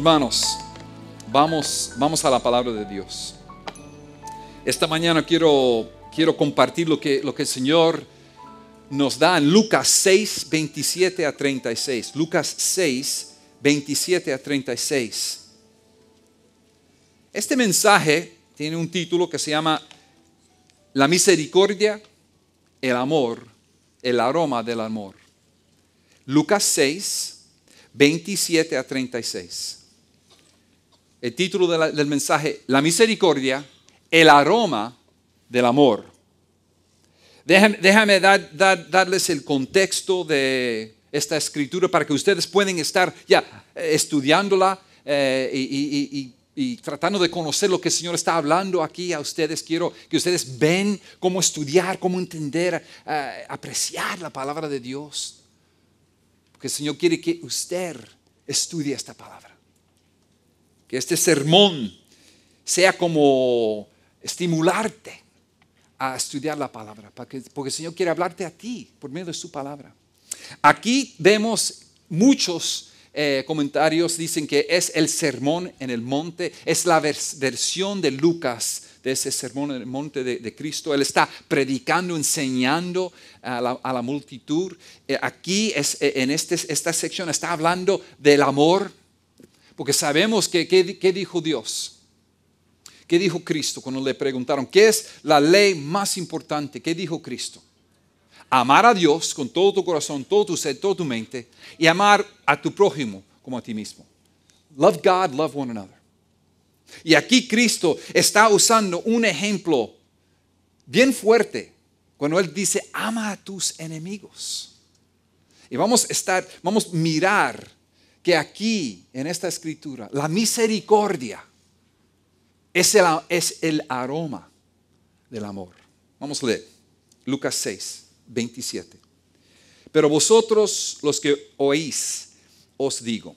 hermanos, vamos, vamos a la palabra de Dios. Esta mañana quiero, quiero compartir lo que, lo que el Señor nos da en Lucas 6, 27 a 36. Lucas 6, 27 a 36. Este mensaje tiene un título que se llama La misericordia, el amor, el aroma del amor. Lucas 6, 27 a 36 el título del mensaje, la misericordia, el aroma del amor. Déjame, darles el contexto de esta escritura para que ustedes puedan estar ya eh, estudiándola eh, y, tratando de conocer lo que el Señor está hablando aquí a ustedes, quiero que ustedes ven cómo estudiar, cómo entender, eh, apreciar la palabra de Dios. Porque el Señor quiere que usted estudie esta palabra que este sermón sea como estimularte a estudiar la palabra, porque el Señor quiere hablarte a ti por medio de su palabra. Aquí vemos muchos eh, comentarios, dicen que es el sermón en el monte, es la versión de Lucas de ese sermón en el monte de, Cristo. Él está predicando, enseñando a la, multitud. Eh, aquí, eh, en este, esta sección, está hablando del amor, porque sabemos que, ¿qué dijo Dios? ¿Qué dijo Cristo cuando le preguntaron, ¿qué es la ley más importante? ¿Qué dijo Cristo? Amar a Dios con todo tu corazón, todo tu ser, toda tu mente y amar a tu prójimo como a ti mismo. Love God, love one another. Y aquí Cristo está usando un ejemplo bien fuerte cuando Él dice, ama a tus enemigos. Y vamos a estar, vamos a mirar que aquí, en esta escritura, la misericordia es el, aroma del amor. Vamos a leer Lucas 6, 27. Pero vosotros los que oís, os digo.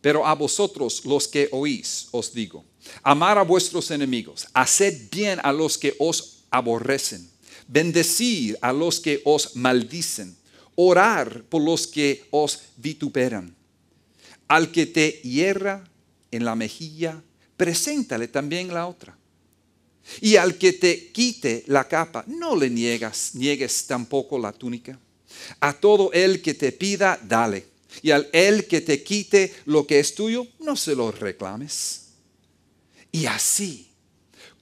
Pero a vosotros los que oís, os digo. Amar a vuestros enemigos, haced bien a los que os aborrecen, bendecid a los que os maldicen orar por los que os vituperan. Al que te hierra en la mejilla, preséntale también la otra. Y al que te quite la capa, no le niegas, niegues tampoco la túnica. A todo el que te pida, dale. Y al el que te quite lo que es tuyo, no se lo reclames. Y así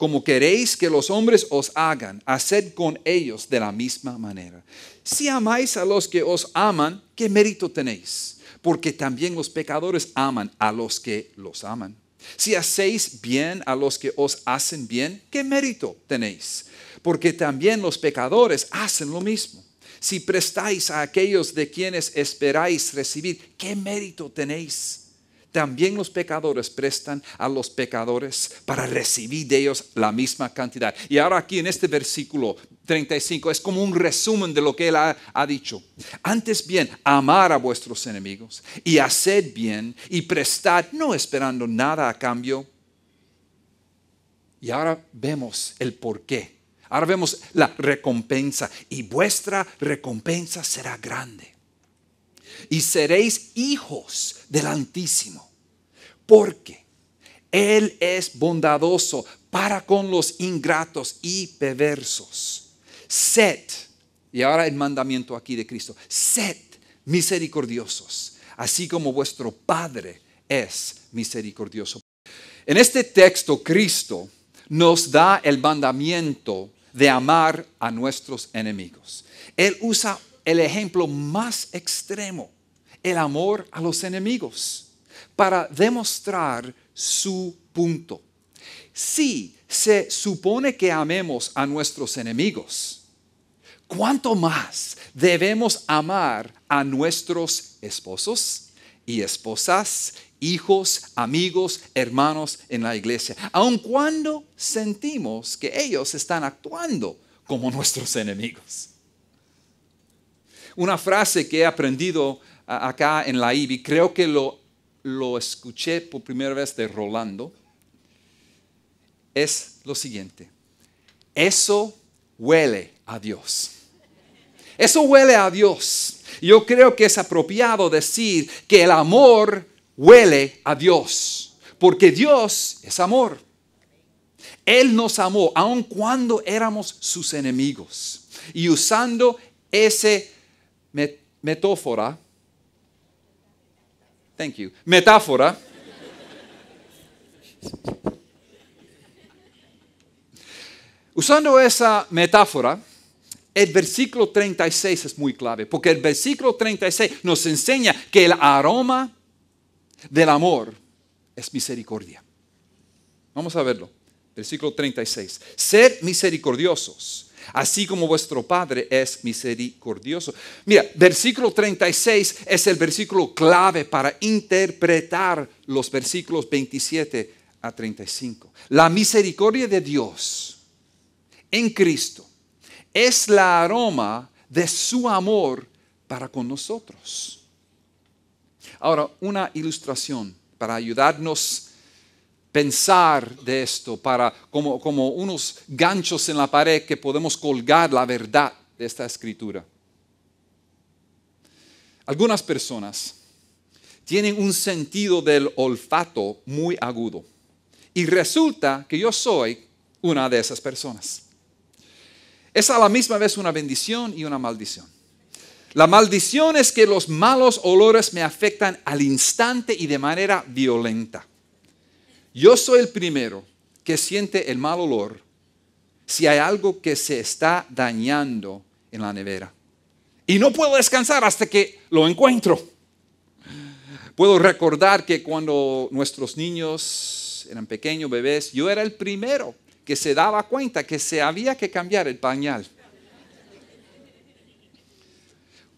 como queréis que los hombres os hagan, haced con ellos de la misma manera. Si amáis a los que os aman, ¿qué mérito tenéis? Porque también los pecadores aman a los que los aman. Si hacéis bien a los que os hacen bien, ¿qué mérito tenéis? Porque también los pecadores hacen lo mismo. Si prestáis a aquellos de quienes esperáis recibir, ¿qué mérito tenéis? también los pecadores prestan a los pecadores para recibir de ellos la misma cantidad. Y ahora aquí en este versículo 35 es como un resumen de lo que él ha, dicho. Antes bien, amar a vuestros enemigos y hacer bien y prestad, no esperando nada a cambio. Y ahora vemos el porqué. Ahora vemos la recompensa y vuestra recompensa será grande. Y seréis hijos del Altísimo, porque Él es bondadoso para con los ingratos y perversos. Sed, y ahora el mandamiento aquí de Cristo, sed misericordiosos, así como vuestro Padre es misericordioso. En este texto, Cristo nos da el mandamiento de amar a nuestros enemigos. Él usa el ejemplo más extremo el amor a los enemigos para demostrar su punto. Si se supone que amemos a nuestros enemigos, ¿cuánto más debemos amar a nuestros esposos y esposas, hijos, amigos, hermanos en la iglesia? Aun cuando sentimos que ellos están actuando como nuestros enemigos. Una frase que he aprendido acá en la IBI, creo que lo, escuché por primera vez de Rolando, es lo siguiente. Eso huele a Dios. Eso huele a Dios. Yo creo que es apropiado decir que el amor huele a Dios, porque Dios es amor. Él nos amó aun cuando éramos sus enemigos. Y usando esa metáfora, Thank you. Metáfora. Usando esa metáfora, el versículo 36 es muy clave, porque el versículo 36 nos enseña que el aroma del amor es misericordia. Vamos a verlo. Versículo 36. Ser misericordiosos así como vuestro Padre es misericordioso. Mira, versículo 36 es el versículo clave para interpretar los versículos 27 a 35. La misericordia de Dios en Cristo es la aroma de su amor para con nosotros. Ahora, una ilustración para ayudarnos pensar de esto para, como, como unos ganchos en la pared que podemos colgar la verdad de esta escritura. Algunas personas tienen un sentido del olfato muy agudo. Y resulta que yo soy una de esas personas. Es a la misma vez una bendición y una maldición. La maldición es que los malos olores me afectan al instante y de manera violenta. Yo soy el primero que siente el mal olor si hay algo que se está dañando en la nevera. Y no puedo descansar hasta que lo encuentro. Puedo recordar que cuando nuestros niños eran pequeños bebés, yo era el primero que se daba cuenta que se había que cambiar el pañal.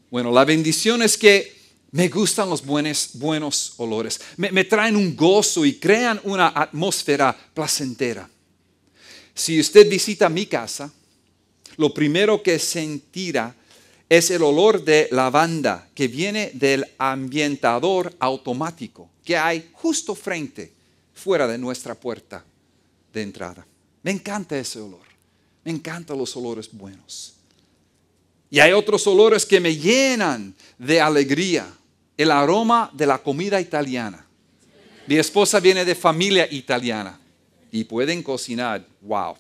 Bueno, la bendición es que me gustan los buenos, olores. Me, me traen un gozo y crean una atmósfera placentera. Si usted visita mi casa, lo primero que sentirá es el olor de lavanda que viene del ambientador automático que hay justo frente, fuera de nuestra puerta de entrada. Me encanta ese olor. Me encantan los olores buenos. Y hay otros olores que me llenan de alegría, el aroma de la comida italiana. Mi esposa viene de familia italiana y pueden cocinar. ¡Wow!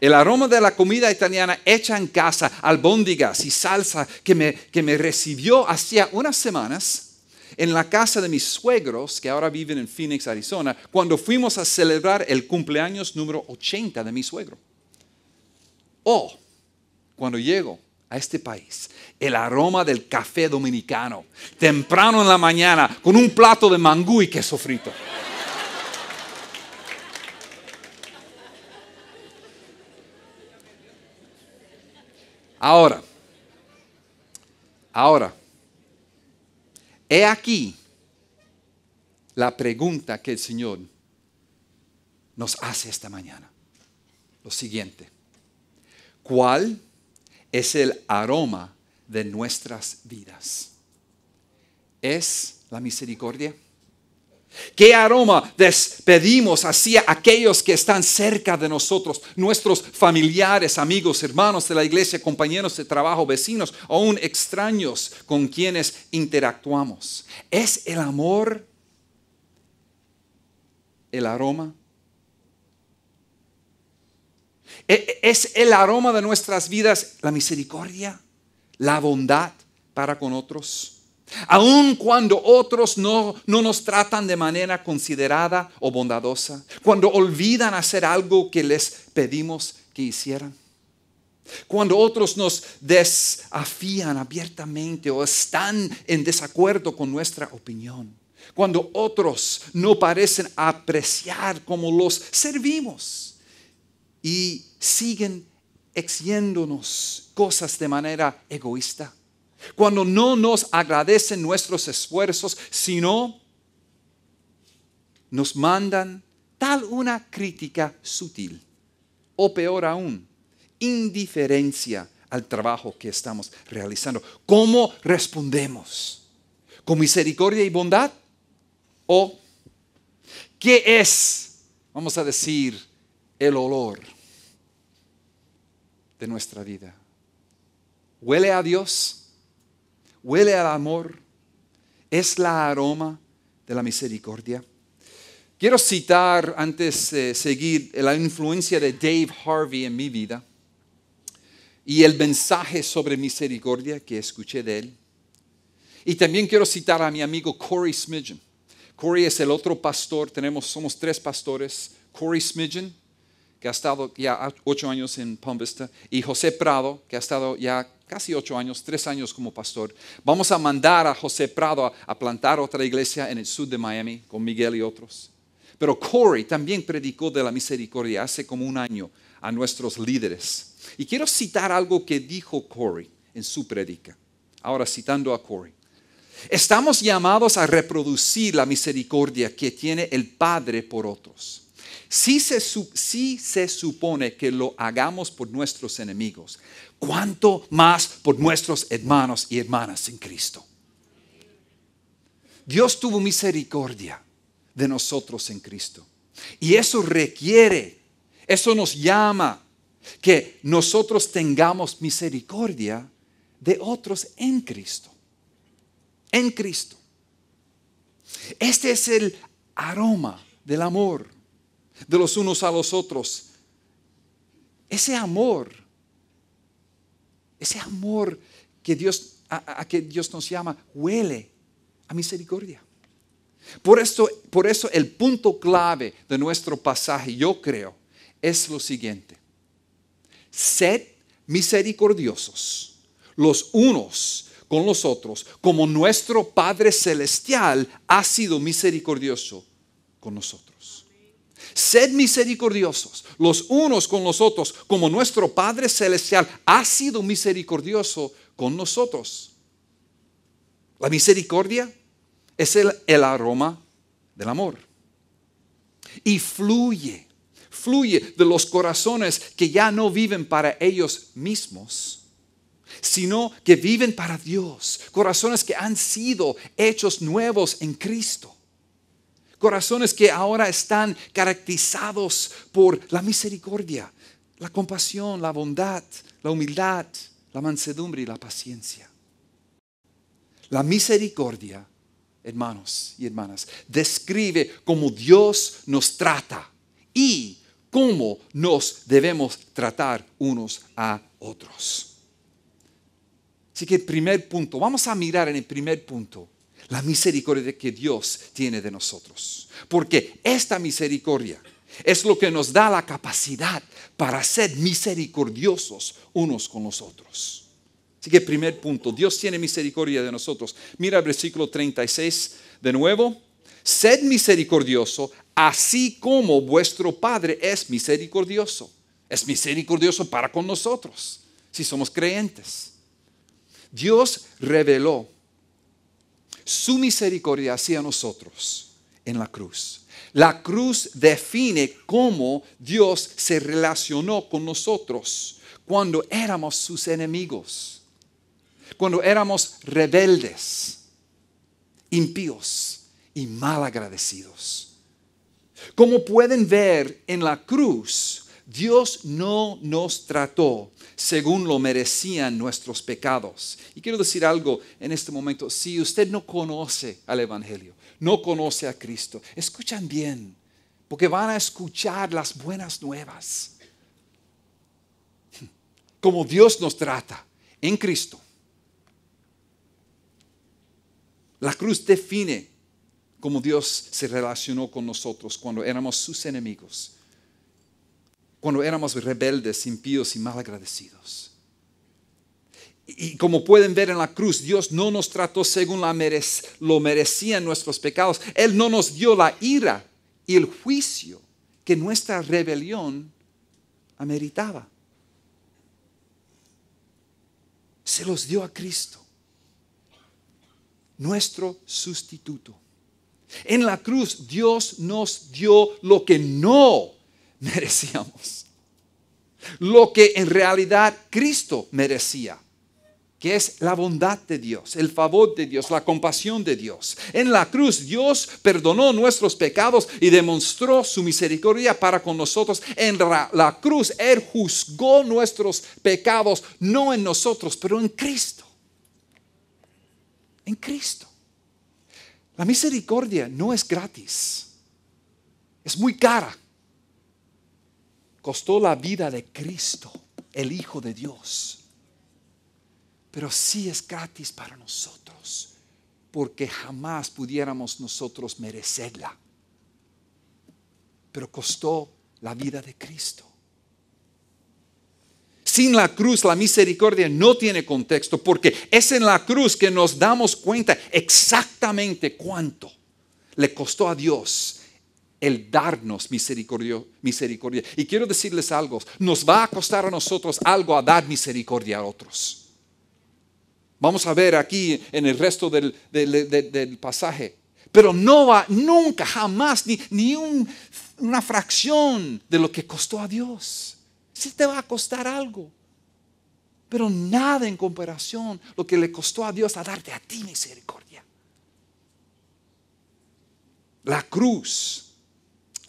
El aroma de la comida italiana hecha en casa, albóndigas y salsa que me, que me recibió hacía unas semanas en la casa de mis suegros, que ahora viven en Phoenix, Arizona, cuando fuimos a celebrar el cumpleaños número 80 de mi suegro. Oh, cuando llego, a este país el aroma del café dominicano, temprano en la mañana, con un plato de mangú y queso frito. Ahora, ahora, he aquí la pregunta que el Señor nos hace esta mañana. Lo siguiente, ¿cuál es el aroma de nuestras vidas. Es la misericordia. ¿Qué aroma despedimos hacia aquellos que están cerca de nosotros, nuestros familiares, amigos, hermanos de la iglesia, compañeros de trabajo, vecinos, aún extraños con quienes interactuamos? ¿Es el amor el aroma e, e, es el aroma de nuestras vidas la misericordia, la bondad para con otros. Aun cuando otros no, no, nos tratan de manera considerada o bondadosa, cuando olvidan hacer algo que les pedimos que hicieran, cuando otros nos desafían abiertamente o están en desacuerdo con nuestra opinión, cuando otros no parecen apreciar como los servimos y siguen exigiéndonos cosas de manera egoísta. Cuando no nos agradecen nuestros esfuerzos, sino nos mandan tal una crítica sutil, o peor aún, indiferencia al trabajo que estamos realizando. ¿Cómo respondemos? ¿Con misericordia y bondad? ¿O qué es, vamos a decir, el olor? de nuestra vida. Huele a Dios, huele al amor, es la aroma de la misericordia. Quiero citar, antes de seguir, la influencia de Dave Harvey en mi vida y el mensaje sobre misericordia que escuché de él. Y también quiero citar a mi amigo Corey Smidgen. Corey es el otro pastor, tenemos, somos tres pastores. Corey Smidgen, que ha estado ya ocho años en Palm Vista, y José Prado, que ha estado ya casi ocho años, tres años como pastor. Vamos a mandar a José Prado a, plantar otra iglesia en el sur de Miami con Miguel y otros. Pero Corey también predicó de la misericordia hace como un año a nuestros líderes. Y quiero citar algo que dijo Corey en su predica. Ahora citando a Corey. Estamos llamados a reproducir la misericordia que tiene el Padre por otros. Si se, supone que lo hagamos por nuestros enemigos, ¿cuánto más por nuestros hermanos y hermanas en Cristo? Dios tuvo misericordia de nosotros en Cristo. Y eso requiere, eso nos llama que nosotros tengamos misericordia de otros en Cristo. En Cristo. Este es el aroma del amor de los unos a los otros. Ese amor, ese amor que Dios, a, que Dios nos llama, huele a misericordia. Por esto, por eso el punto clave de nuestro pasaje, yo creo, es lo siguiente. Sed misericordiosos los unos con los otros, como nuestro Padre Celestial ha sido misericordioso con nosotros sed misericordiosos los unos con los otros, como nuestro Padre Celestial ha sido misericordioso con nosotros. La misericordia es el, aroma del amor. Y fluye, fluye de los corazones que ya no viven para ellos mismos sino que viven para Dios, corazones que han sido hechos nuevos en Cristo. Corazones que ahora están caracterizados por la misericordia, la compasión, la bondad, la humildad, la mansedumbre y la paciencia. La misericordia, hermanos y hermanas, describe cómo Dios nos trata y cómo nos debemos tratar unos a otros. Así que el primer punto, vamos a mirar en el primer punto la misericordia que Dios tiene de nosotros. Porque esta misericordia es lo que nos da la capacidad para ser misericordiosos unos con los otros. Así que primer punto, Dios tiene misericordia de nosotros. Mira el versículo 36 de nuevo. Sed misericordioso, así como vuestro Padre es misericordioso. Es misericordioso para con nosotros, si somos creyentes. Dios reveló su misericordia hacia nosotros en la cruz. La cruz define cómo Dios se relacionó con nosotros cuando éramos sus enemigos, cuando éramos rebeldes, impíos y malagradecidos. Como pueden ver en la cruz, Dios no nos trató según lo merecían nuestros pecados. Y quiero decir algo en este momento. Si usted no conoce al Evangelio, no conoce a Cristo, escuchan bien, porque van a escuchar las buenas nuevas. Como Dios nos trata en Cristo. La cruz define cómo Dios se relacionó con nosotros cuando éramos sus enemigos cuando éramos rebeldes, impíos y malagradecidos. Y como pueden ver en la cruz, Dios no nos trató según la lo merecían nuestros pecados. Él no nos dio la ira y el juicio que nuestra rebelión ameritaba. Se los dio a Cristo, nuestro sustituto. En la cruz Dios nos dio lo que no merecíamos. Lo que en realidad Cristo merecía, que es la bondad de Dios, el favor de Dios, la compasión de Dios. En la cruz Dios perdonó nuestros pecados y demostró su misericordia para con nosotros. En la cruz Él juzgó nuestros pecados, no en nosotros, pero en Cristo. En Cristo. La misericordia no es gratis, es muy cara Costó la vida de Cristo, el Hijo de Dios. Pero sí es gratis para nosotros, porque jamás pudiéramos nosotros merecerla. Pero costó la vida de Cristo. Sin la cruz la misericordia no tiene contexto porque es en la cruz que nos damos cuenta exactamente cuánto le costó a Dios el darnos misericordia, misericordia. Y quiero decirles algo, nos va a costar a nosotros algo a dar misericordia a otros. Vamos a ver aquí en el resto del, pasaje. Pero no va nunca, jamás, ni, ni una fracción de lo que costó a Dios. Sí te va a costar algo. Pero nada en comparación lo que le costó a Dios a darte a ti misericordia. La cruz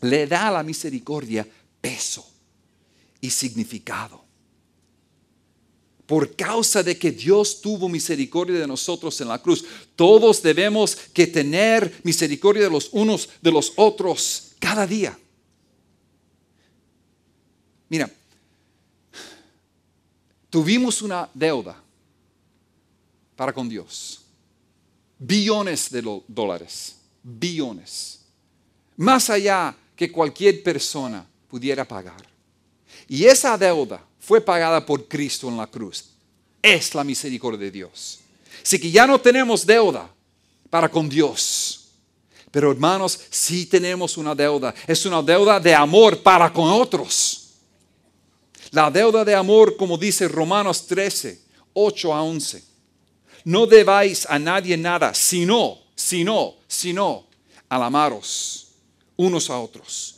le da la misericordia peso y significado. Por causa de que Dios tuvo misericordia de nosotros en la cruz, todos debemos que tener misericordia de los unos de los otros cada día. Mira, tuvimos una deuda para con Dios. Billones de dólares, billones. Más allá que cualquier persona pudiera pagar. Y esa deuda fue pagada por Cristo en la cruz. Es la misericordia de Dios. Así que ya no tenemos deuda para con Dios. Pero hermanos, sí tenemos una deuda. Es una deuda de amor para con otros. La deuda de amor, como dice Romanos 13, 8 a 11. No debáis a nadie nada, sino, sino, sino al amaros unos a otros.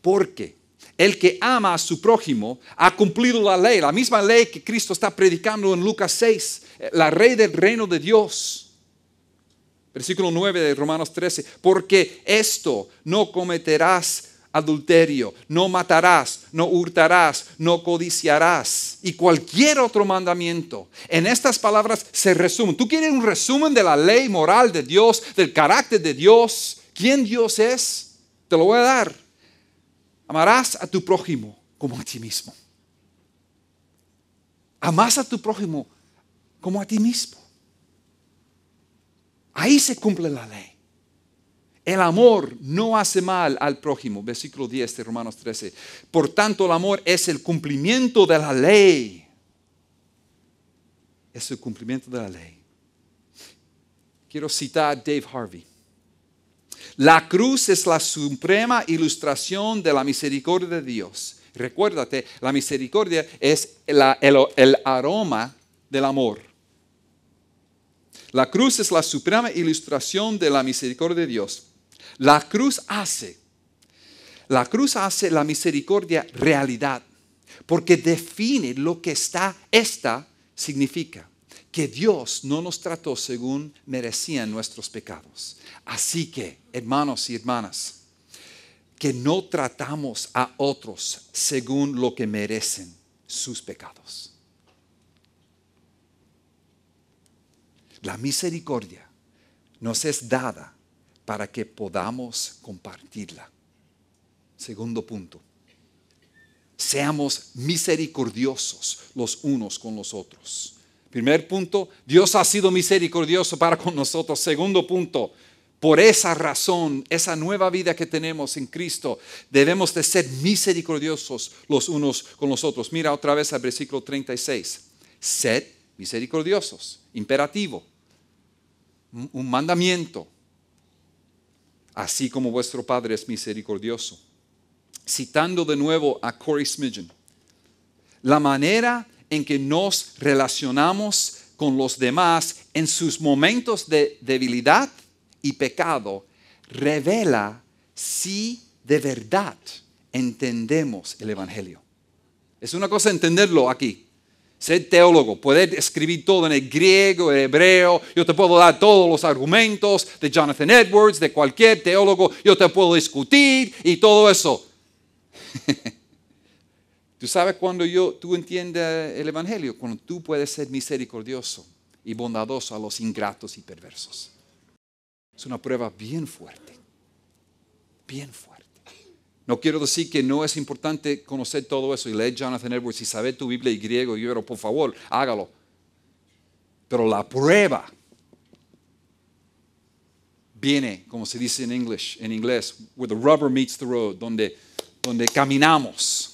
Porque el que ama a su prójimo ha cumplido la ley, la misma ley que Cristo está predicando en Lucas 6, eh, la ley del reino de Dios. Versículo 9 de Romanos 13, porque esto no cometerás adulterio, no matarás, no hurtarás, no codiciarás y cualquier otro mandamiento. En estas palabras se resumen. ¿Tú quieres un resumen de la ley moral de Dios, del carácter de Dios? quién Dios es, te lo voy a dar. Amarás a tu prójimo como a ti mismo. Amas a tu prójimo como a ti mismo. Ahí se cumple la ley. El amor no hace mal al prójimo, versículo 10 de Romanos 13. Por tanto, el amor es el cumplimiento de la ley. Es el cumplimiento de la ley. Quiero citar a Dave Harvey. La cruz es la suprema ilustración de la misericordia de Dios. Recuérdate, la misericordia es el, aroma del amor. La cruz es la suprema ilustración de la misericordia de Dios. La cruz hace, la cruz hace la misericordia realidad, porque define lo que está, esta significa que Dios no nos trató según merecían nuestros pecados. Así que, hermanos y hermanas, que no tratamos a otros según lo que merecen sus pecados. La misericordia nos es dada para que podamos compartirla. Segundo punto. Seamos misericordiosos los unos con los otros. Primer punto, Dios ha sido misericordioso para con nosotros. Segundo punto, por esa razón, esa nueva vida que tenemos en Cristo, debemos de ser misericordiosos los unos con los otros. Mira otra vez al versículo 36. Sed misericordiosos, imperativo, un mandamiento, así como vuestro Padre es misericordioso. Citando de nuevo a Corey Smidgen, la manera en que nos relacionamos con los demás en sus momentos de debilidad y pecado revela si de verdad entendemos el Evangelio. Es una cosa entenderlo aquí. Ser teólogo, poder escribir todo en el griego, el hebreo. Yo te puedo dar todos los argumentos de Jonathan Edwards, de cualquier teólogo. Yo te puedo discutir y todo eso. Tú sabes cuando yo, tú entiendes el Evangelio, cuando tú puedes ser misericordioso y bondadoso a los ingratos y perversos. Es una prueba bien fuerte, bien fuerte. No quiero decir que no es importante conocer todo eso y leer Jonathan Edwards y saber tu Biblia y griego y euro, por favor, hágalo. Pero la prueba viene, como se dice en inglés, en inglés, where the rubber meets the road, donde caminamos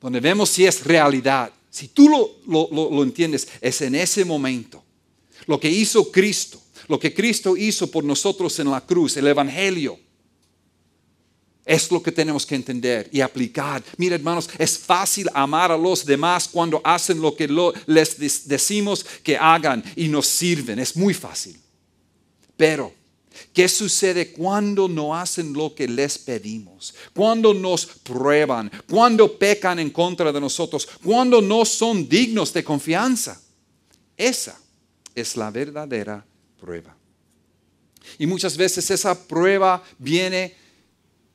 donde vemos si es realidad. Si tú lo, entiendes, es en ese momento. Lo que hizo Cristo, lo que Cristo hizo por nosotros en la cruz, el Evangelio, es lo que tenemos que entender y aplicar. Mira, hermanos, es fácil amar a los demás cuando hacen lo que les decimos que hagan y nos sirven. Es muy fácil. Pero ¿Qué sucede cuando no hacen lo que les pedimos? Cuando nos prueban, cuando pecan en contra de nosotros, cuando no son dignos de confianza. Esa es la verdadera prueba. Y muchas veces esa prueba viene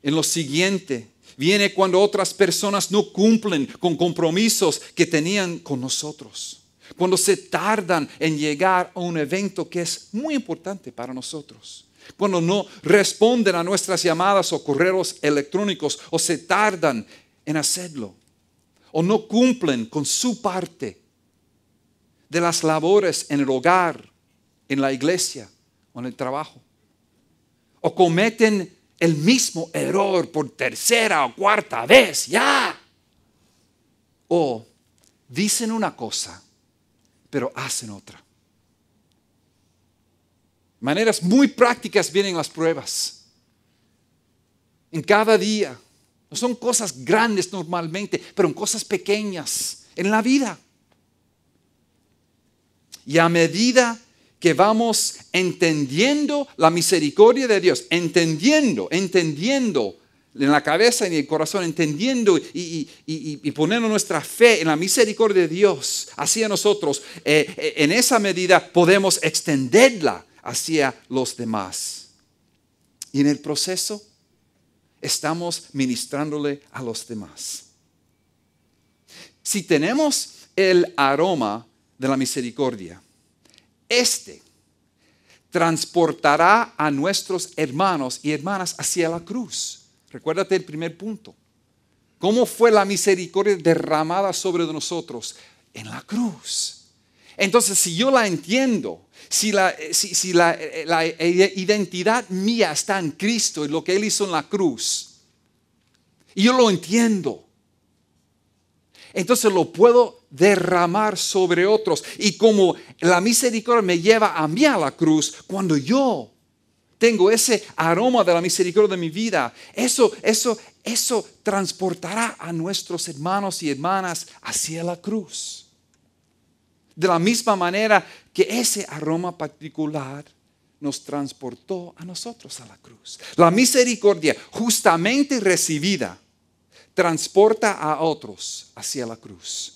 en lo siguiente. Viene cuando otras personas no cumplen con compromisos que tenían con nosotros. Cuando se tardan en llegar a un evento que es muy importante para nosotros cuando no responden a nuestras llamadas o correos electrónicos o se tardan en hacerlo o no cumplen con su parte de las labores en el hogar, en la iglesia o en el trabajo. O cometen el mismo error por tercera o cuarta vez, ya. O dicen una cosa, pero hacen otra maneras muy prácticas vienen las pruebas. En cada día. No son cosas grandes normalmente, pero en cosas pequeñas, en la vida. Y a medida que vamos entendiendo la misericordia de Dios, entendiendo, entendiendo en la cabeza y en el corazón, entendiendo y, poniendo nuestra fe en la misericordia de Dios hacia nosotros, eh, eh, en esa medida podemos extenderla hacia los demás. Y en el proceso estamos ministrándole a los demás. Si tenemos el aroma de la misericordia, este transportará a nuestros hermanos y hermanas hacia la cruz. Recuérdate el primer punto. ¿Cómo fue la misericordia derramada sobre nosotros? En la cruz. Entonces, si yo la entiendo, si, la, eh, eh, eh, identidad mía está en Cristo y lo que Él hizo en la cruz, y yo lo entiendo, entonces lo puedo derramar sobre otros. Y como la misericordia me lleva a mí a la cruz, cuando yo tengo ese aroma de la misericordia de mi vida, eso, eso, eso transportará a nuestros hermanos y hermanas hacia la cruz. De la misma manera que ese aroma particular nos transportó a nosotros a la cruz. La misericordia justamente recibida transporta a otros hacia la cruz.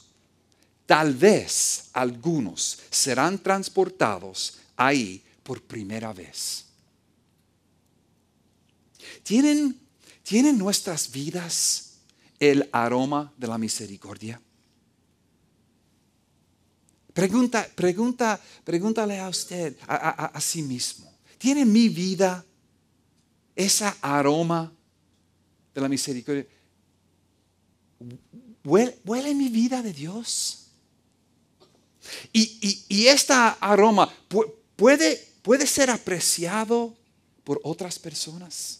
Tal vez algunos serán transportados ahí por primera vez. ¿Tienen, ¿Tienen nuestras vidas el aroma de la misericordia? Pregunta, pregunta, pregúntale a usted, a, sí mismo. ¿Tiene mi vida esa aroma de la misericordia? ¿Huele, mi vida de Dios? Y, esta este aroma puede, puede ser apreciado por otras personas.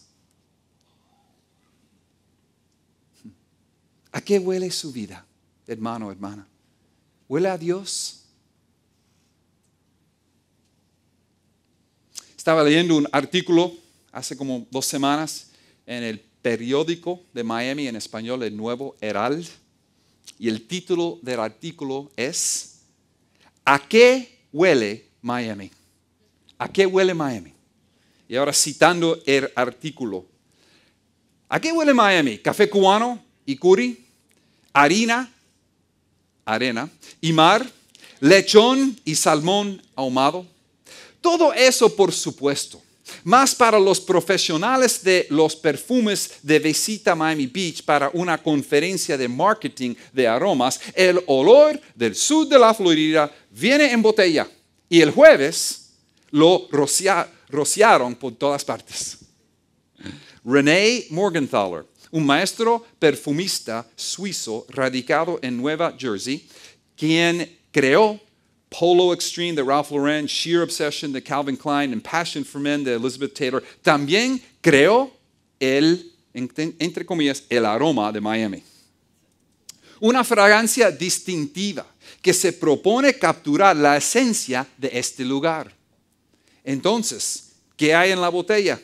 ¿A qué huele su vida, hermano, hermana? ¿Huele a Dios? Estaba leyendo un artículo hace como dos semanas en el periódico de Miami en español, el Nuevo Herald, y el título del artículo es ¿A qué huele Miami? ¿A qué huele Miami? Y ahora citando el artículo. ¿A qué huele Miami? Café cubano y curry, harina, arena y mar, lechón y salmón ahumado todo eso, por supuesto. Más para los profesionales de los perfumes de Visita Miami Beach para una conferencia de marketing de aromas, el olor del sur de la Florida viene en botella y el jueves lo rociaron por todas partes. René Morgenthaler, un maestro perfumista suizo radicado en Nueva Jersey, quien creó polo extreme de Ralph Lauren, sheer obsession de Calvin Klein, and passion for men de Elizabeth Taylor, también creó el, entre comillas, el aroma de Miami. Una fragancia distintiva que se propone capturar la esencia de este lugar. Entonces, ¿qué hay en la botella?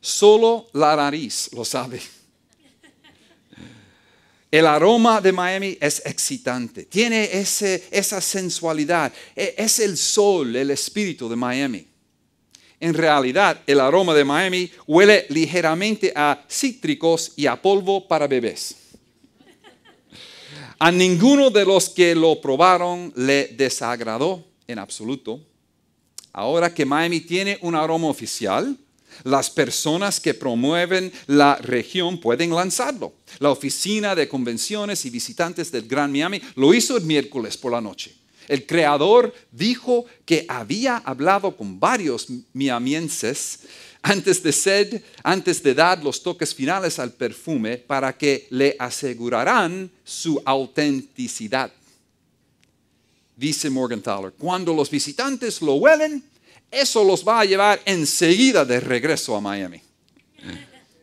Solo la nariz lo sabe. El aroma de Miami es excitante, tiene ese, esa sensualidad, e, es el sol, el espíritu de Miami. En realidad, el aroma de Miami huele ligeramente a cítricos y a polvo para bebés. A ninguno de los que lo probaron le desagradó en absoluto. Ahora que Miami tiene un aroma oficial, las personas que promueven la región pueden lanzarlo. La oficina de convenciones y visitantes del Gran Miami lo hizo el miércoles por la noche. El creador dijo que había hablado con varios miamienses antes de antes de dar los toques finales al perfume para que le asegurarán su autenticidad. Dice Morgenthaler, cuando los visitantes lo huelen, eso los va a llevar enseguida de regreso a Miami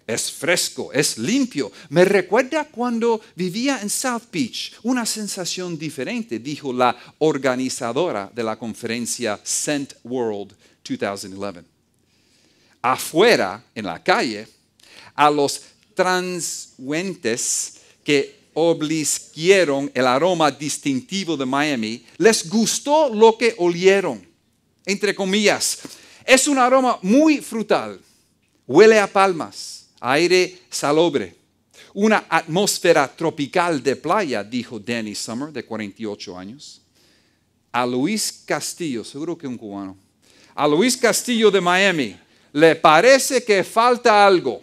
es fresco, es limpio. Me recuerda cuando vivía en South Beach, una sensación diferente, dijo la organizadora de la conferencia Scent World 2011. Afuera, en la calle, a los transuentes que obliquieron el aroma distintivo de Miami, les gustó lo que olieron. Entre comillas, es un aroma muy frutal, huele a palmas, aire salobre, una atmósfera tropical de playa, dijo Danny Summer, de 48 años. A Luis Castillo, seguro que un cubano, a Luis Castillo de Miami, le parece que falta algo.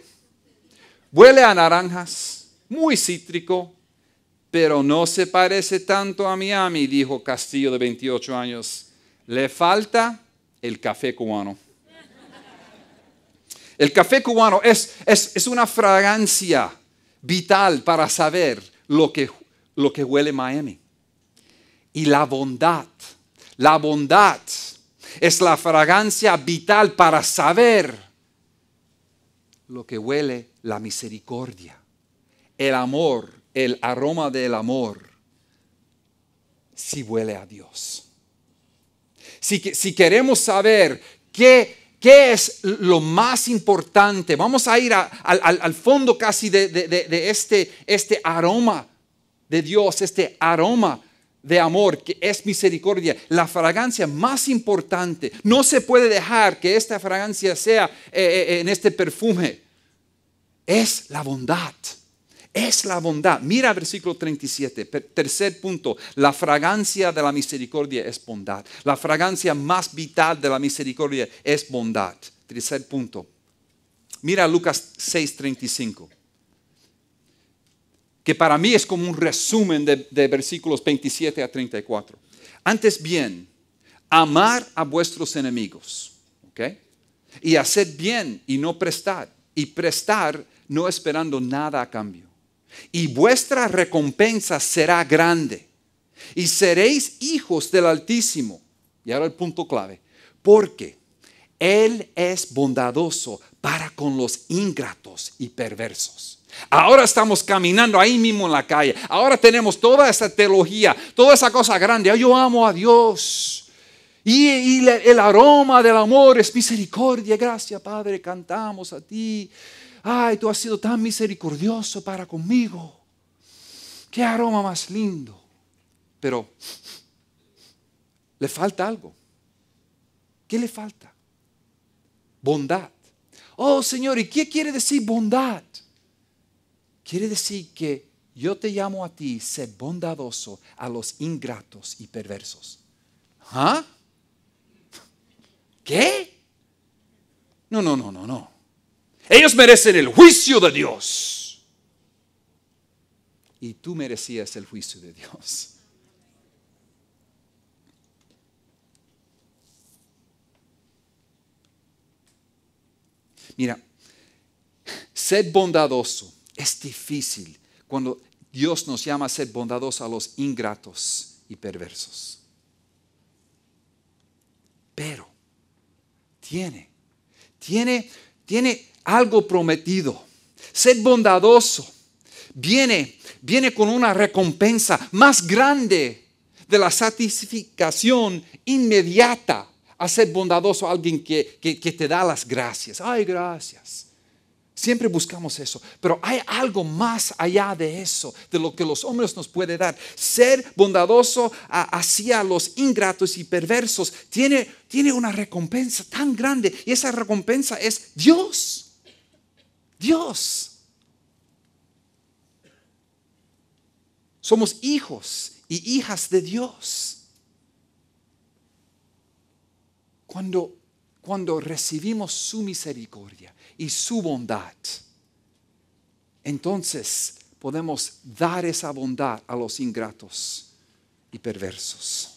Huele a naranjas, muy cítrico, pero no se parece tanto a Miami, dijo Castillo de 28 años. Le falta el café cubano. El café cubano es, es, una fragancia vital para saber lo que, lo que huele Miami. Y la bondad, la bondad es la fragancia vital para saber lo que huele la misericordia, el amor, el aroma del amor, si huele a Dios. Si, si queremos saber qué ¿Qué es lo más importante? Vamos a ir al, fondo casi de, este, este, aroma de Dios, este aroma de amor que es misericordia, la fragancia más importante. No se puede dejar que esta fragancia sea eh, eh, en este perfume. Es la bondad es la bondad. Mira versículo 37, tercer punto, la fragancia de la misericordia es bondad. La fragancia más vital de la misericordia es bondad. Tercer punto. Mira Lucas 6:35, que para mí es como un resumen de, versículos 27 a 34. Antes bien, amar a vuestros enemigos, Y hacer bien y no prestar. Y prestar no esperando nada a cambio y vuestra recompensa será grande, y seréis hijos del Altísimo. Y ahora el punto clave, porque Él es bondadoso para con los ingratos y perversos. Ahora estamos caminando ahí mismo en la calle. Ahora tenemos toda esa teología, toda esa cosa grande. Ah, yo amo a Dios. Y, el aroma del amor es misericordia, gracias Padre, cantamos a ti ay, tú has sido tan misericordioso para conmigo. Qué aroma más lindo. Pero le falta algo. ¿Qué le falta? Bondad. Oh Señor, ¿y qué quiere decir bondad? Quiere decir que yo te llamo a ti, sé bondadoso a los ingratos y perversos. ¿Ah? ¿Qué? No, no, no, no, no. Ellos merecen el juicio de Dios. Y tú merecías el juicio de Dios. Mira, Ser bondadoso. Es difícil cuando Dios nos llama a ser bondadosos a los ingratos y perversos. Pero tiene, tiene, tiene algo prometido. ser bondadoso. Viene, viene con una recompensa más grande de la satisfacción inmediata a ser bondadoso a alguien que, te da las gracias. Ay, gracias. Siempre buscamos eso, pero hay algo más allá de eso, de lo que los hombres nos puede dar. Ser bondadoso hacia los ingratos y perversos tiene, tiene una recompensa tan grande y esa recompensa es Dios. Dios. Somos hijos y hijas de Dios. Cuando, cuando recibimos su misericordia y su bondad, entonces podemos dar esa bondad a los ingratos y perversos.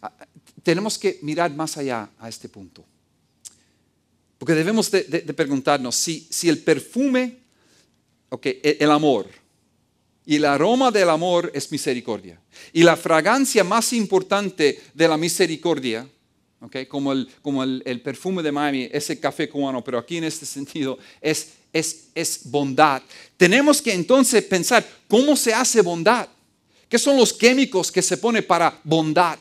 Ah, tenemos que mirar más allá a este punto. Porque debemos de, preguntarnos si, si, el perfume, e, el amor, y el aroma del amor es misericordia. Y la fragancia más importante de la misericordia, como, el, como perfume de Miami, ese café cubano, pero aquí en este sentido, es, es, es bondad. Tenemos que entonces pensar cómo se hace bondad. ¿Qué son los químicos que se pone para bondad?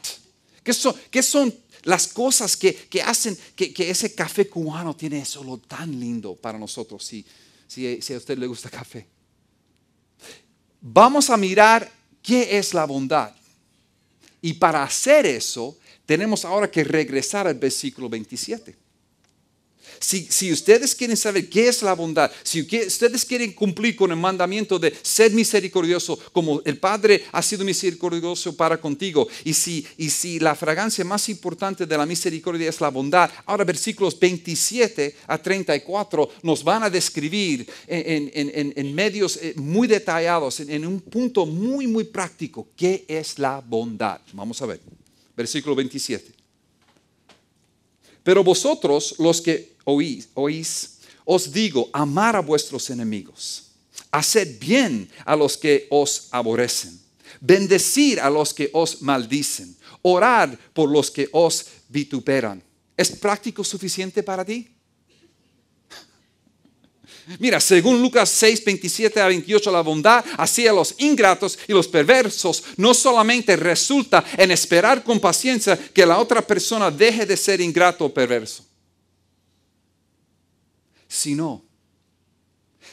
¿Qué son, qué son las cosas que, hacen que, ese café cubano tiene eso lo tan lindo para nosotros, si, si, si a usted le gusta café. Vamos a mirar qué es la bondad. Y para hacer eso, tenemos ahora que regresar al versículo 27 si, ustedes quieren saber qué es la bondad, si ustedes quieren cumplir con el mandamiento de ser misericordioso como el Padre ha sido misericordioso para contigo, y si, la fragancia más importante de la misericordia es la bondad, ahora versículos 27 a 34 nos van a describir en, en medios eh, muy detallados, en un punto muy, muy práctico, qué es la bondad. Vamos a ver, versículo 27. Pero vosotros, los que oís, os digo, amar a vuestros enemigos, hacer bien a los que os aborrecen, bendecir a los que os maldicen, orar por los que os vituperan. ¿Es práctico suficiente para ti? Mira, según Lucas 6, 27 a 28, la bondad hacia los ingratos y los perversos no solamente resulta en esperar con paciencia que la otra persona deje de ser ingrato o perverso, sino,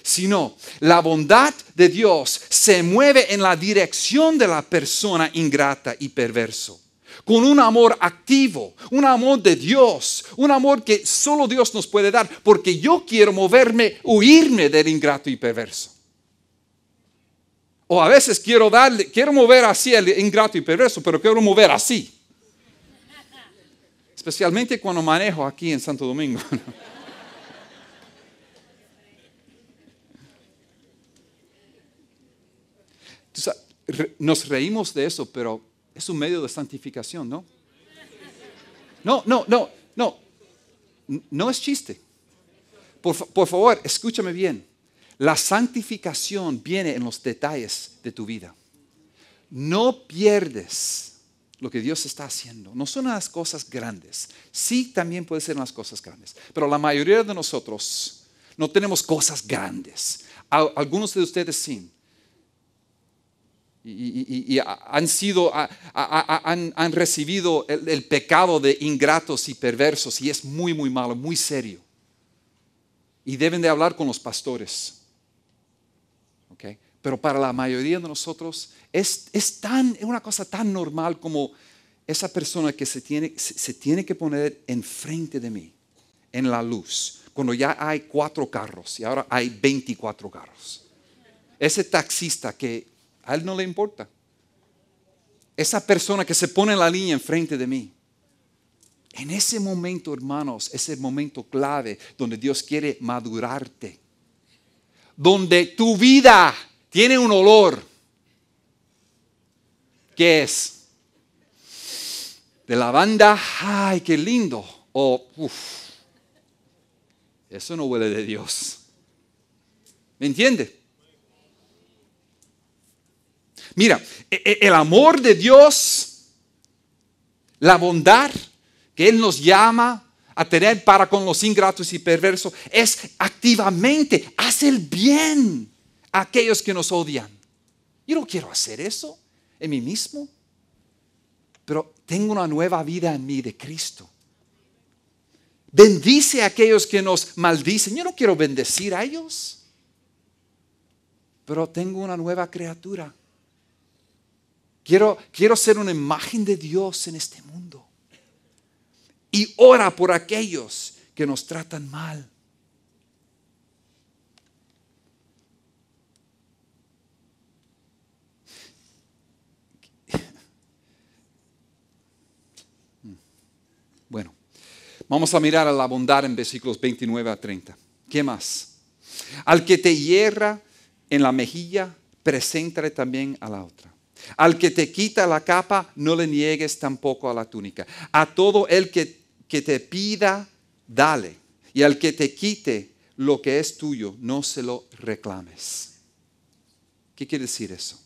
sino la bondad de Dios se mueve en la dirección de la persona ingrata y perverso con un amor activo, un amor de Dios, un amor que solo Dios nos puede dar, porque yo quiero moverme, huirme del ingrato y perverso. O a veces quiero darle, quiero mover así el ingrato y perverso, pero quiero mover así. Especialmente cuando manejo aquí en Santo Domingo. Nos reímos de eso, pero es un medio de santificación, ¿no? No, no, no, no. No es chiste. Por, favor, escúchame bien. La santificación viene en los detalles de tu vida. No pierdes lo que Dios está haciendo. No son las cosas grandes. Sí, también puede ser las cosas grandes. Pero la mayoría de nosotros no tenemos cosas grandes. Algunos de ustedes sí y, han sido, han, recibido el, pecado de ingratos y perversos y es muy, muy malo, muy serio. Y deben de hablar con los pastores. Pero para la mayoría de nosotros es, es tan, una cosa tan normal como esa persona que se tiene, se, tiene que poner enfrente de mí, en la luz, cuando ya hay cuatro carros y ahora hay 24 carros. Ese taxista que a Él no le importa. Esa persona que se pone en la línea enfrente de mí. En ese momento, hermanos, es el momento clave donde Dios quiere madurarte. Donde tu vida tiene un olor. ¿Qué es? De lavanda, ay, qué lindo. O, uff, eso no huele de Dios. ¿Me entiendes? Mira, e, e, el amor de Dios, la bondad que Él nos llama a tener para con los ingratos y perversos, es activamente, hacer el bien a aquellos que nos odian. Yo no quiero hacer eso en mí mismo, pero tengo una nueva vida en mí de Cristo. Bendice a aquellos que nos maldicen. Yo no quiero bendecir a ellos, pero tengo una nueva criatura Quiero, ser una imagen de Dios en este mundo. Y ora por aquellos que nos tratan mal. Bueno, vamos a mirar a la bondad en versículos 29 a 30. ¿Qué más? Al que te hierra en la mejilla, preséntale también a la otra. Al que te quita la capa, no le niegues tampoco a la túnica. A todo el que, te pida, dale. Y al que te quite lo que es tuyo, no se lo reclames. ¿Qué quiere decir eso?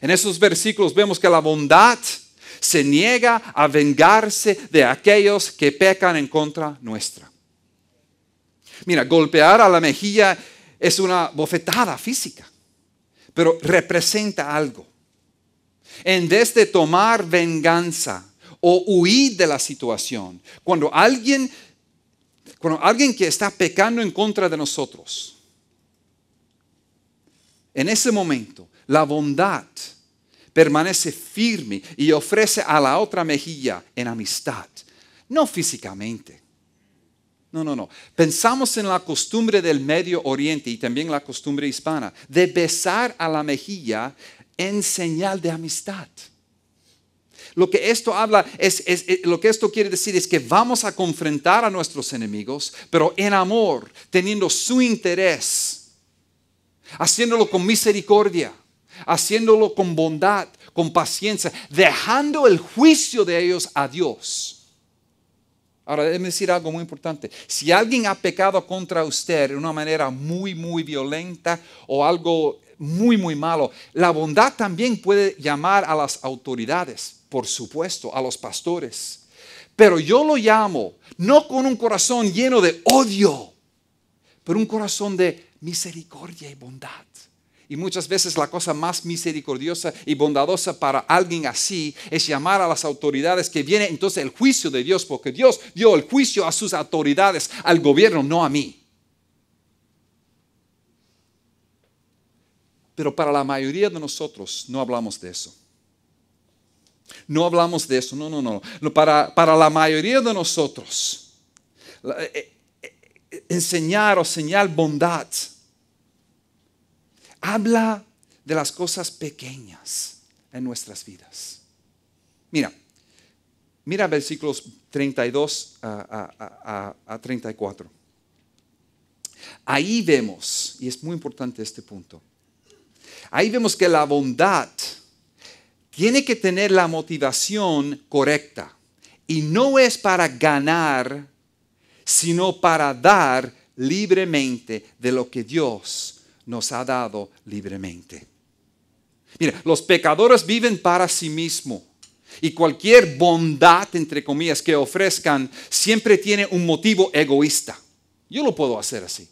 En esos versículos vemos que la bondad se niega a vengarse de aquellos que pecan en contra nuestra. Mira, golpear a la mejilla es una bofetada física, pero representa algo en vez de tomar venganza o huir de la situación. Cuando alguien, cuando alguien que está pecando en contra de nosotros, en ese momento, la bondad permanece firme y ofrece a la otra mejilla en amistad, no físicamente. No, no, no. Pensamos en la costumbre del Medio Oriente y también la costumbre hispana de besar a la mejilla en señal de amistad. Lo que esto habla es, lo que esto quiere decir es que vamos a confrontar a nuestros enemigos, pero en amor, teniendo su interés, haciéndolo con misericordia, haciéndolo con bondad, con paciencia, dejando el juicio de ellos a Dios. Ahora, déjeme decir algo muy importante. Si alguien ha pecado contra usted de una manera muy, muy violenta o algo muy, muy malo. La bondad también puede llamar a las autoridades, por supuesto, a los pastores. Pero yo lo llamo no con un corazón lleno de odio, pero un corazón de misericordia y bondad. Y muchas veces la cosa más misericordiosa y bondadosa para alguien así es llamar a las autoridades que viene entonces el juicio de Dios, porque Dios dio el juicio a sus autoridades, al gobierno, no a mí. Pero para la mayoría de nosotros no hablamos de eso. No hablamos de eso, no, no, no. Para, para la mayoría de nosotros, eh, eh, eh, enseñar o señalar bondad habla de las cosas pequeñas en nuestras vidas. Mira, mira versículos 32 a 34. Ahí vemos, y es muy importante este punto, Ahí vemos que la bondad tiene que tener la motivación correcta. Y no es para ganar, sino para dar libremente de lo que Dios nos ha dado libremente. Mira, los pecadores viven para sí mismos. Y cualquier bondad, entre comillas, que ofrezcan, siempre tiene un motivo egoísta. Yo lo puedo hacer así.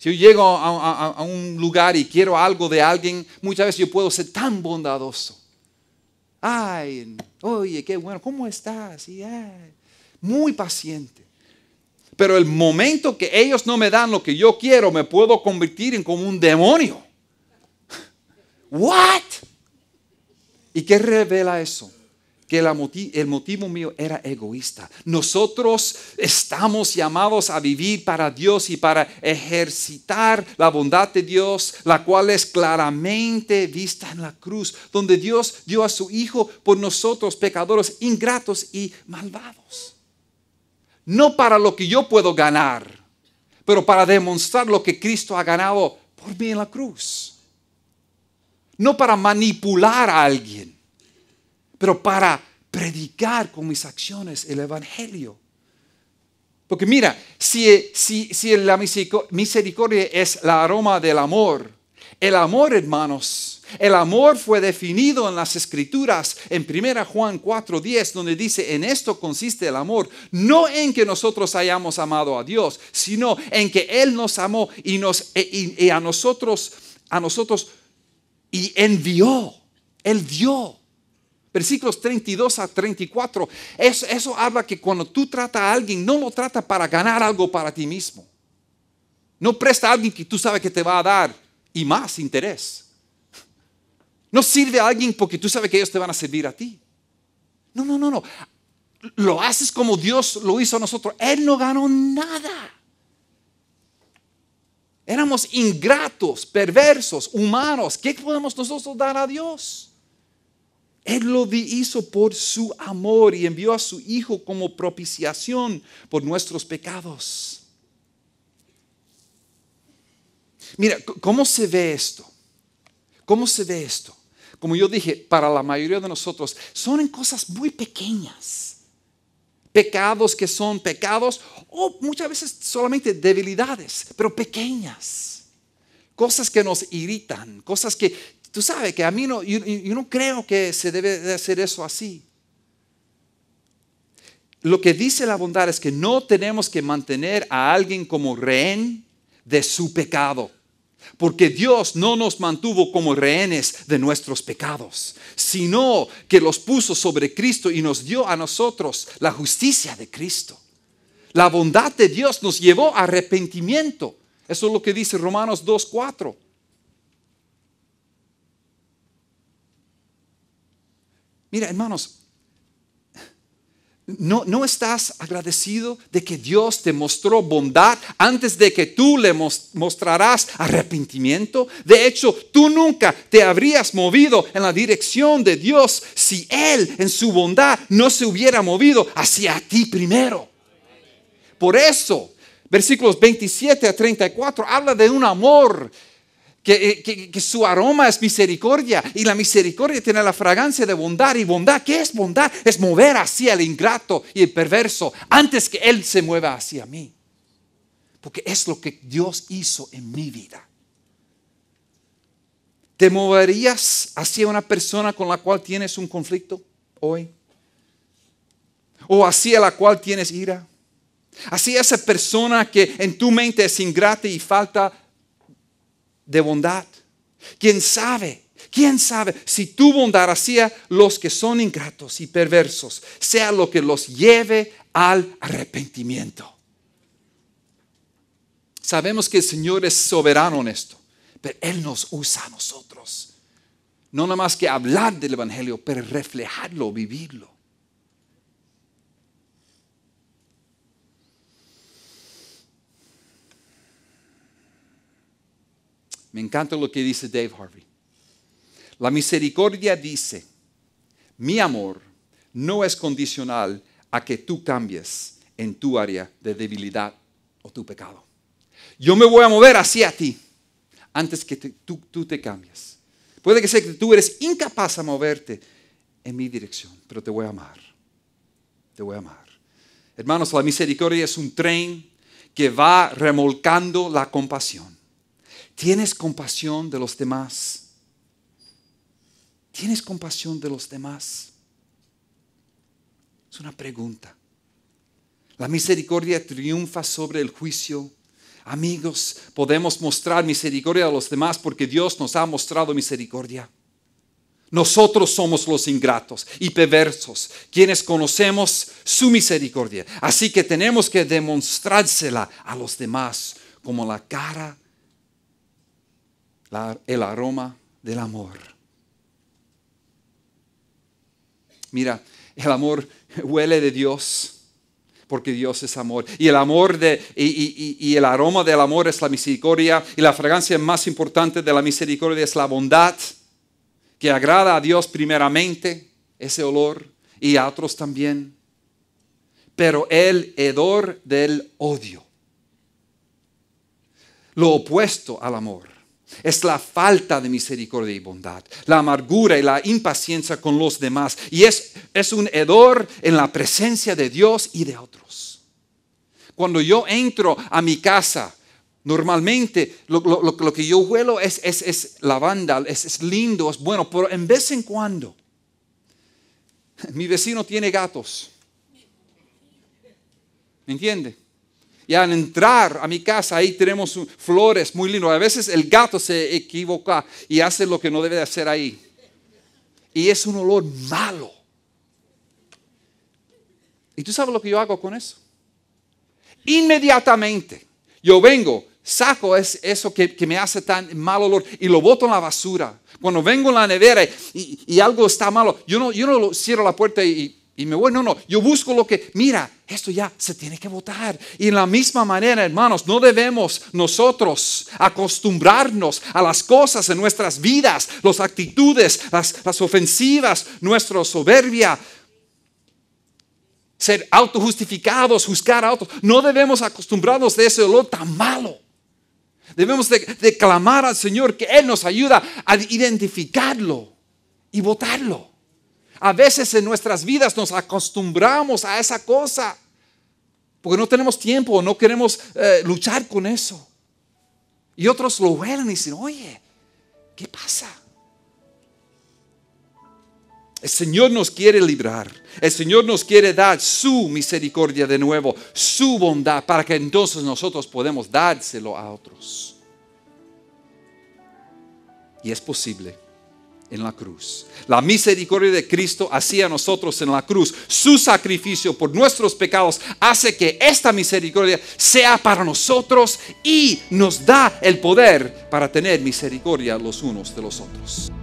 Si yo llego a, un lugar y quiero algo de alguien, muchas veces yo puedo ser tan bondadoso. Ay, oye, qué bueno, ¿cómo estás? muy paciente. Pero el momento que ellos no me dan lo que yo quiero, me puedo convertir en como un demonio. ¿What? ¿Y qué revela eso? que el motivo mío era egoísta. Nosotros estamos llamados a vivir para Dios y para ejercitar la bondad de Dios, la cual es claramente vista en la cruz, donde Dios dio a su Hijo por nosotros, pecadores ingratos y malvados. No para lo que yo puedo ganar, pero para demostrar lo que Cristo ha ganado por mí en la cruz. No para manipular a alguien pero para predicar con mis acciones el Evangelio. Porque mira, si, si, si la misericordia es la aroma del amor, el amor, hermanos, el amor fue definido en las escrituras, en 1 Juan 4.10, donde dice, en esto consiste el amor, no en que nosotros hayamos amado a Dios, sino en que Él nos amó y, nos, e, a nosotros, a nosotros, y envió, Él dio Versículos 32 a 34. Eso, habla que cuando tú tratas a alguien, no lo trata para ganar algo para ti mismo. No presta a alguien que tú sabes que te va a dar y más interés. No sirve a alguien porque tú sabes que ellos te van a servir a ti. No, no, no, no. Lo haces como Dios lo hizo a nosotros. Él no ganó nada. Éramos ingratos, perversos, humanos. ¿Qué podemos nosotros dar a Dios? Él lo hizo por su amor y envió a su Hijo como propiciación por nuestros pecados. Mira, ¿cómo se ve esto? ¿Cómo se ve esto? Como yo dije, para la mayoría de nosotros son en cosas muy pequeñas. Pecados que son pecados o muchas veces solamente debilidades, pero pequeñas. Cosas que nos irritan, cosas que, Tú sabes que a mí no, yo, no creo que se debe hacer eso así. Lo que dice la bondad es que no tenemos que mantener a alguien como rehén de su pecado. Porque Dios no nos mantuvo como rehenes de nuestros pecados, sino que los puso sobre Cristo y nos dio a nosotros la justicia de Cristo. La bondad de Dios nos llevó a arrepentimiento. Eso es lo que dice Romanos 2.4. Mira, hermanos, no, no, estás agradecido de que Dios te mostró bondad antes de que tú le mostrarás arrepentimiento. De hecho, tú nunca te habrías movido en la dirección de Dios si Él en su bondad no se hubiera movido hacia ti primero. Por eso, versículos 27 a 34 habla de un amor eh, que, su aroma es misericordia y la misericordia tiene la fragancia de bondad. ¿Y bondad qué es bondad? Es mover hacia el ingrato y el perverso antes que Él se mueva hacia mí. Porque es lo que Dios hizo en mi vida. ¿Te moverías hacia una persona con la cual tienes un conflicto hoy? ¿O hacia la cual tienes ira? ¿Hacia esa persona que en tu mente es ingrata y falta de bondad. ¿Quién sabe? ¿Quién sabe si tu bondad hacia los que son ingratos y perversos sea lo que los lleve al arrepentimiento? Sabemos que el Señor es soberano en esto, pero Él nos usa a nosotros. No nada más que hablar del Evangelio, pero reflejarlo, vivirlo. Me encanta lo que dice Dave Harvey. La misericordia dice, mi amor no es condicional a que tú cambies en tu área de debilidad o tu pecado. Yo me voy a mover hacia ti antes que tú, tú, te cambies. Puede que sea que tú eres incapaz de moverte en mi dirección, pero te voy a amar. Te voy a amar. Hermanos, la misericordia es un tren que va remolcando la compasión. Tienes compasión de los demás. ¿Tienes compasión de los demás? Es una pregunta. La misericordia triunfa sobre el juicio. Amigos, podemos mostrar misericordia a los demás porque Dios nos ha mostrado misericordia. Nosotros somos los ingratos y perversos, quienes conocemos su misericordia. Así que tenemos que demostrársela a los demás como la cara el aroma del amor. Mira, el amor huele de Dios porque Dios es amor. Y el amor de, y, el aroma del amor es la misericordia. Y la fragancia más importante de la misericordia es la bondad, que agrada a Dios primeramente, ese olor, y a otros también. Pero el hedor del odio, lo opuesto al amor es la falta de misericordia y bondad, la amargura y la impaciencia con los demás. Y es, un hedor en la presencia de Dios y de otros. Cuando yo entro a mi casa, normalmente lo, que yo huelo es, es, es lavanda, es, es lindo, es bueno, pero en vez en cuando, mi vecino tiene gatos. ¿Me entiende? Y al entrar a mi casa, ahí tenemos flores muy lindas. A veces el gato se equivoca y hace lo que no debe de hacer ahí. Y es un olor malo. ¿Y tú sabes lo que yo hago con eso? Inmediatamente yo vengo, saco eso que, me hace tan mal olor y lo boto en la basura. Cuando vengo en la nevera y, algo está malo, yo no, yo no cierro la puerta y y me voy, no, no, yo busco lo que, mira, esto ya se tiene que votar. Y en la misma manera, hermanos, no debemos nosotros acostumbrarnos a las cosas en nuestras vidas, las actitudes, las, ofensivas, nuestra soberbia, ser autojustificados, juzgar a otros. No debemos acostumbrarnos de ese olor tan malo. Debemos de clamar al Señor que Él nos ayuda a identificarlo y votarlo. A veces en nuestras vidas nos acostumbramos a esa cosa porque no tenemos tiempo, no queremos eh, luchar con eso. Y otros lo ven y dicen, oye, ¿qué pasa? El Señor nos quiere librar. El Señor nos quiere dar su misericordia de nuevo, su bondad, para que entonces nosotros podemos dárselo a otros. Y es posible en la cruz. La misericordia de Cristo hacia nosotros en la cruz. Su sacrificio por nuestros pecados hace que esta misericordia sea para nosotros y nos da el poder para tener misericordia los unos de los otros.